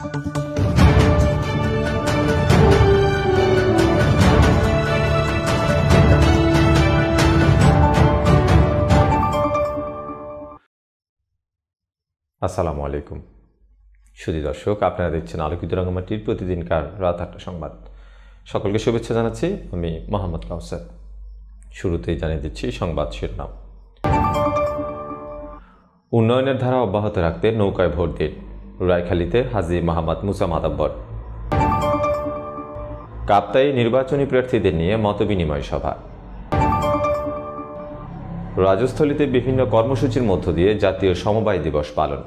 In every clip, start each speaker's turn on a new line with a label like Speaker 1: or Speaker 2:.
Speaker 1: আসসালামু আলাইকুম সুদী দর্শক আপনারা দেখছেন আলোকিত রঙ্গমাটির প্রতিদিনকার রাত আটটা সংবাদ সকলকে শুভেচ্ছা জানাচ্ছি আমি মোহাম্মদ কাউসার শুরুতেই জানিয়ে দিচ্ছি সংবাদ শিরোনাম উন্নয়নের ধারা অব্যাহত রাখতে নৌকায় ভোট দিন রায়খালীতে হাজি মাহমাদ মুসা মাদাব্বর কাপ্তাই নির্বাচনী প্রার্থীদের নিয়ে মতবিনিময় সভা রাজস্থলীতে বিভিন্ন কর্মসূচির মধ্য দিয়ে জাতীয় সমবায় দিবস পালন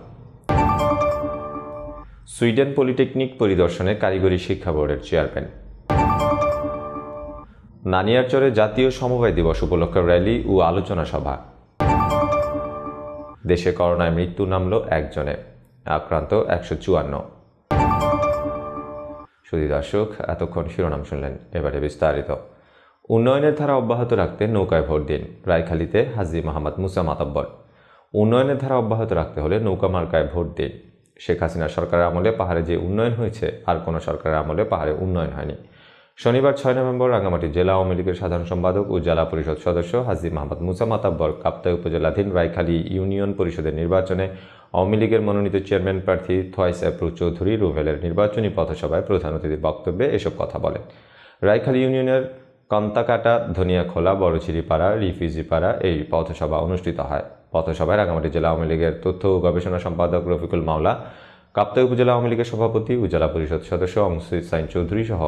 Speaker 1: সুইডেন পলিটেকনিক পরিদর্শনে কারিগরি শিক্ষা বোর্ডের চেয়ারম্যান নানিয়ারচরে জাতীয় সমবায় দিবস উপলক্ষে র্যালি ও আলোচনা সভা দেশে করোনায় মৃত্যু নামল একজনে আক্রান্ত একশো চুয়ান্ন শুধু দর্শক এতক্ষণ শিরোনাম শুনলেন এবারে বিস্তারিত উন্নয়নের ধারা অব্যাহত রাখতে নৌকায় ভোট দিন রায়খালীতে হাজি মোহাম্মদ মুসা মাতাব্বর উন্নয়নের ধারা অব্যাহত রাখতে হলে নৌকা মার্কায় ভোট দিন শেখ হাসিনা সরকারের আমলে পাহাড়ে যে উন্নয়ন হয়েছে আর কোনো সরকারের আমলে পাহাড়ে উন্নয়ন হয়নি শনিবার ছয় নভেম্বর রাঙ্গামাটি জেলা আওয়ামী লীগের সাধারণ সম্পাদক ও জেলা পরিষদ সদস্য হাজি মাহমদ মুসা মাতাব্বর কাপ্তাই উপজেলাধীন রায়খালী ইউনিয়ন পরিষদের নির্বাচনে আওয়ামী লীগের মনোনীত চেয়ারম্যান প্রার্থী থয়েস অ্যাপ্রু চৌধুরী রুভেলের নির্বাচনী পথসভায় প্রধান অতিথির বক্তব্যে এসব কথা বলেন রায়খালী ইউনিয়নের কান্তাকাটা ধনিয়াখোলা বড়চিরিপাড়া রিফিউজিপাড়া এই পথসভা অনুষ্ঠিত হয় পথসভায় রাঙামাটি জেলা আওয়ামী লীগের তথ্য ও গবেষণা সম্পাদক রফিকুল মাওলা কাপ্তাই উপজেলা আওয়ামী লীগের সভাপতি উজালা পরিষদ সদস্য অংশ সাইন চৌধুরী সহ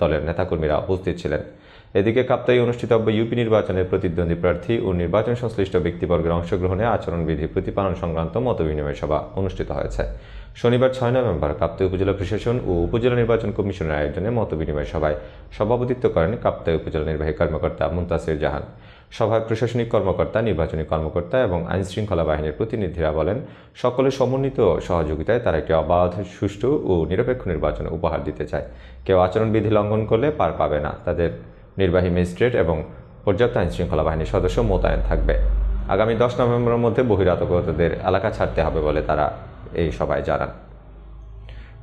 Speaker 1: দলের নেতাকর্মীরা উপস্থিত ছিলেন এদিকে কাপ্তাই অনুষ্ঠিতব্য ইউপি নির্বাচনে প্রতিদ্বন্দ্বী প্রার্থী ও নির্বাচন সংশ্লিষ্ট ব্যক্তিবর্গের অংশগ্রহণে আচরণবিধি প্রতিপালন সংক্রান্ত মতবিনিময় সভা অনুষ্ঠিত হয়েছে শনিবার ছয় নভেম্বর কাপ্তাই উপজেলা প্রশাসন ও উপজেলা নির্বাচন কমিশনের আয়োজনে মতবিনিময় সভায় সভাপতিত্ব করেন কাপ্তাই উপজেলা নির্বাহী কর্মকর্তা মুন্তাসির জাহান সভায় প্রশাসনিক কর্মকর্তা নির্বাচনী কর্মকর্তা এবং আইন শৃঙ্খলা বাহিনীর প্রতিনিধিরা বলেন সকলের সমন্বিত সহযোগিতায় তারা একটি অবাধ সুষ্ঠু ও নিরপেক্ষ নির্বাচন উপহার দিতে চায় কেউ আচরণবিধি লঙ্ঘন করলে পার পাবে না তাদের নির্বাহী ম্যাজিস্ট্রেট এবং পর্যাপ্ত আইনশৃঙ্খলা বাহিনীর সদস্য মোতায়েন থাকবে আগামী দশ নভেম্বরের মধ্যে বহিরাতকতদের এলাকা ছাড়তে হবে বলে তারা এই সভায় জানান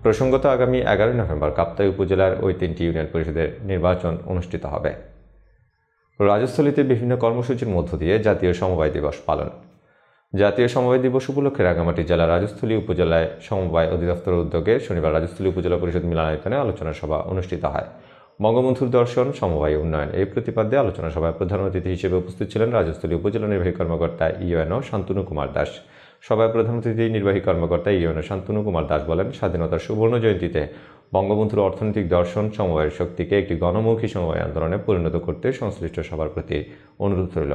Speaker 1: প্রসঙ্গত আগামী এগারোই নভেম্বর কাপ্তাই উপজেলার ওই তিনটি ইউনিয়ন পরিষদের নির্বাচন অনুষ্ঠিত হবে রাজস্থলীতে বিভিন্ন কর্মসূচির মধ্য দিয়ে জাতীয় সমবায় দিবস পালন জাতীয় সমবায় দিবস উপলক্ষে রাঙামাটি জেলা রাজস্থলী উপজেলায় সমবায় অধিদপ্তর উদ্যোগে শনিবার রাজস্থলী উপজেলা পরিষদ মিলনায়তনে আলোচনা সভা অনুষ্ঠিত হয় বঙ্গবন্ধুর দর্শন সমবায় উন্নয়ন এই প্রতিপাদ্যে আলোচনা সভায় প্রধান অতিথি হিসেবে উপস্থিত ছিলেন রাজস্থলী উপজেলা নির্বাহী কর্মকর্তা ইউএনও শান্তনু কুমার দাস সভায় প্রধান অতিথি নির্বাহী কর্মকর্তা ইউএনও শান্তনু কুমার দাস বলেন স্বাধীনতার সুবর্ণ জয়ন্তীতে বঙ্গবন্ধুর অর্থনৈতিক দর্শন সমবায়ের শক্তিকে একটি গণমুখী সমবায় আন্দোলনে পরিণত করতে সংশ্লিষ্ট সবার প্রতি অনুরোধ রইল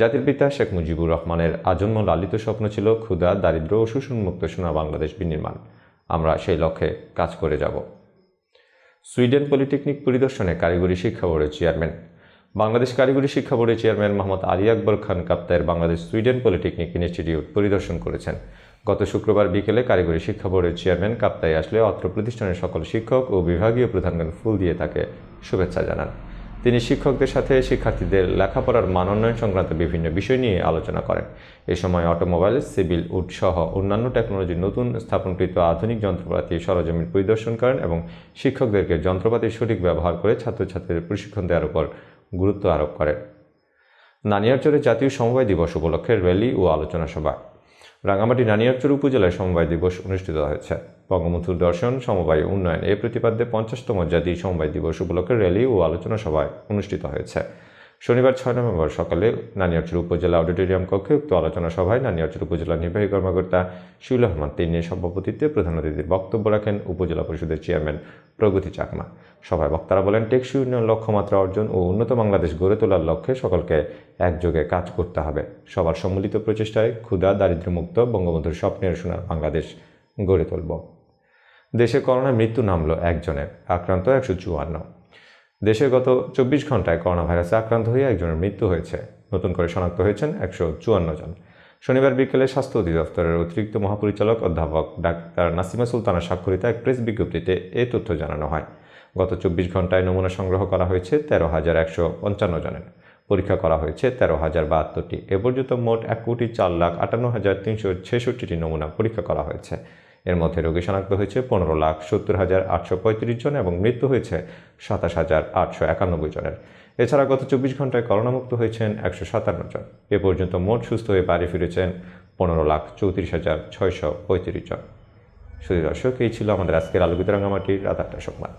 Speaker 1: জাতির পিতা শেখ মুজিবুর রহমানের আজন্ম লালিত স্বপ্ন ছিল ক্ষুধা দারিদ্র ও শোষণমুক্ত সোনা বাংলাদেশ বিনির্মাণ আমরা সেই লক্ষ্যে কাজ করে যাব সুইডেন পলিটেকনিক পরিদর্শনে কারিগরি শিক্ষা বোর্ডের চেয়ারম্যান বাংলাদেশ কারিগরি শিক্ষা বোর্ডের চেয়ারম্যান মোহাম্মদ আলী আকবর খান কাপ্তায়ের বাংলাদেশ সুইডেন পলিটেকনিক ইনস্টিটিউট পরিদর্শন করেছেন গত শুক্রবার বিকেলে কারিগরি শিক্ষা বোর্ডের চেয়ারম্যান কাপ্তায় আসলে অত্র প্রতিষ্ঠানের সকল শিক্ষক ও বিভাগীয় প্রধানগণ ফুল দিয়ে তাকে শুভেচ্ছা জানান তিনি শিক্ষকদের সাথে শিক্ষার্থীদের লেখাপড়ার মানোন্নয়ন সংক্রান্ত বিভিন্ন বিষয় নিয়ে আলোচনা করেন এ সময় অটোমোবাইল সিভিল উড সহ অন্যান্য টেকনোলজির নতুন স্থাপনকৃত আধুনিক যন্ত্রপাতি সরজমিন পরিদর্শন করেন এবং শিক্ষকদেরকে যন্ত্রপাতির সঠিক ব্যবহার করে ছাত্রছাত্রীদের প্রশিক্ষণ দেওয়ার উপর গুরুত্ব আরোপ করেন নানিয়ারচরে জাতীয় সমবায় দিবস উপলক্ষে র্যালি ও আলোচনা সভা রাঙামাটি নানিয়ারচর উপজেলায় সমবায় দিবস অনুষ্ঠিত হয়েছে বঙ্গবন্ধুর দর্শন সমবায় উন্নয়ন এ প্রতিপাদ্যে পঞ্চাশতম জাতীয় সমবায় দিবস উপলক্ষে র্যালি ও আলোচনা সভায় অনুষ্ঠিত হয়েছে শনিবার ছয় নভেম্বর সকালে নানিয়ারচর উপজেলা অডিটোরিয়াম কক্ষে উক্ত আলোচনা সভায় নানিয়ারচর উপজেলা নির্বাহী কর্মকর্তা শিউল রহমান তিনি সভাপতিত্বে প্রধান অতিথির বক্তব্য রাখেন উপজেলা পরিষদের চেয়ারম্যান প্রগতি চাকমা সভায় বক্তারা বলেন টেকসই উন্নয়ন লক্ষ্যমাত্রা অর্জন ও উন্নত বাংলাদেশ গড়ে তোলার লক্ষ্যে সকলকে একযোগে কাজ করতে হবে সবার সম্মিলিত প্রচেষ্টায় ক্ষুধা দারিদ্র্যমুক্ত বঙ্গবন্ধুর স্বপ্নের সোনার বাংলাদেশ গড়ে তুলব দেশে করোনা মৃত্যু নামল একজনের আক্রান্ত একশো চুয়ান্ন দেশে গত চব্বিশ ঘন্টায় করোনা ভাইরাসে আক্রান্ত হয়ে একজনের মৃত্যু হয়েছে নতুন করে শনাক্ত হয়েছেন একশো চুয়ান্ন জন শনিবার বিকেলে স্বাস্থ্য অধিদপ্তরের অতিরিক্ত মহাপরিচালক অধ্যাপক ডাক্তার নাসিমা সুলতানা স্বাক্ষরিত এক প্রেস বিজ্ঞপ্তিতে এ তথ্য জানানো হয় গত চব্বিশ ঘন্টায় নমুনা সংগ্রহ করা হয়েছে তেরো হাজার একশো পঞ্চান্ন জনের পরীক্ষা করা হয়েছে তেরো হাজার বাহাত্তরটি এ পর্যন্ত মোট এক কোটি চার লাখ আটান্ন হাজার তিনশো ছেষট্টিটি নমুনা পরীক্ষা করা হয়েছে এর মধ্যে রোগী শনাক্ত হয়েছে পনেরো লাখ সত্তর হাজার আটশো পঁয়ত্রিশ জন এবং মৃত্যু হয়েছে সাতাশ হাজার আটশো একানব্বই জনের এছাড়া গত চব্বিশ ঘন্টায় করোনামুক্ত হয়েছেন একশো সাতান্ন জন এ পর্যন্ত মোট সুস্থ হয়ে বাড়ি ফিরেছেন পনেরো লাখ চৌত্রিশ হাজার ছয়শো পঁয়ত্রিশ জন শুধু দর্শক এই ছিল আমাদের আজকের আলোকিত রাঙামাটির রাত আটটা সংবাদ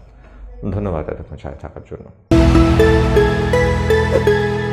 Speaker 1: ধন্যবাদ এতক্ষণ সাথে থাকার জন্য